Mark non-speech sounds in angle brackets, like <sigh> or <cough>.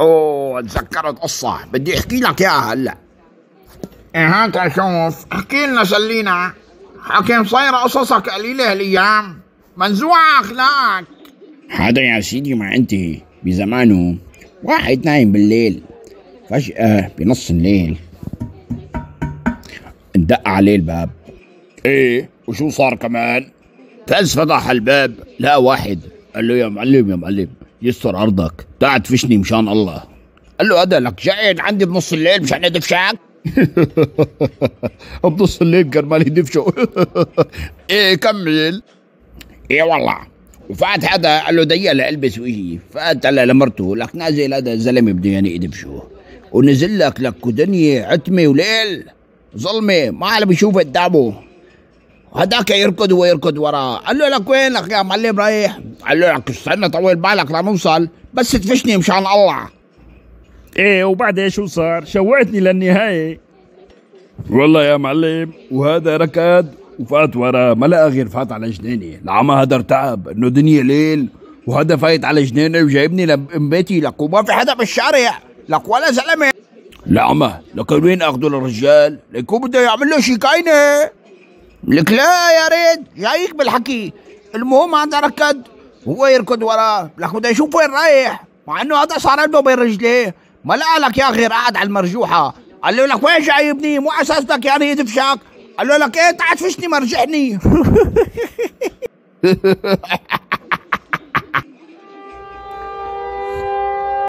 اوه تذكرت قصة بدي احكي لك اياها هلا ايه هات اشوف احكي لنا سلينا حكيم صايرة قصصك قليلة هالايام منزوع اخلاق هذا يا سيدي ما انت بزمانه واحد نايم بالليل فجأة بنص الليل اندق عليه الباب ايه وشو صار كمان؟ فاز فتح الباب لا واحد قال له يا معلم يا معلم يستر عرضك تعال تفشني مشان الله قال له هذا لك جاي عندي بنص الليل مشان ادفشك <laughs> بنص الليل كرمال يدفشه <laughs> ايه كمل ايه والله وفات حدا قال له دي لألبس وجهي فقالت هلا لمرته لك نازل هذا الزلمه بده يعني يدبشه ونزل لك لك ودنيا عتمه وليل ظلمه ما حدا بيشوف قدامه هذاك يركض ويركض وراه قال له لك وينك يا معلم رايح قال له لك استنى طول بالك لنوصل بس تفشني مشان الله ايه وبعد شو صار شوعتني للنهايه والله يا معلم وهذا ركض وفات وراه ما لقى غير فات على جنيني العمى هذا ارتعب انه دنيا ليل وهذا فايت على جنيني وجايبني لبيتي لك وما في حدا بالشارع لك ولا زلمه العمى لك وين اخذوا الرجال ليكون بده يعمل له شي كاينه لك لا يا ريت جايك بالحكي المهم هذا ركض هو يركض وراه لك بده يشوف وين رايح مع انه هذا صار عنده بين رجليه ما لقى لك يا اخي قاعد على المرجوحه قال له لك وين جايبني مو اساسك يا ريد فشاك قال له لك ايه تعال فشني مرجحني <laughs>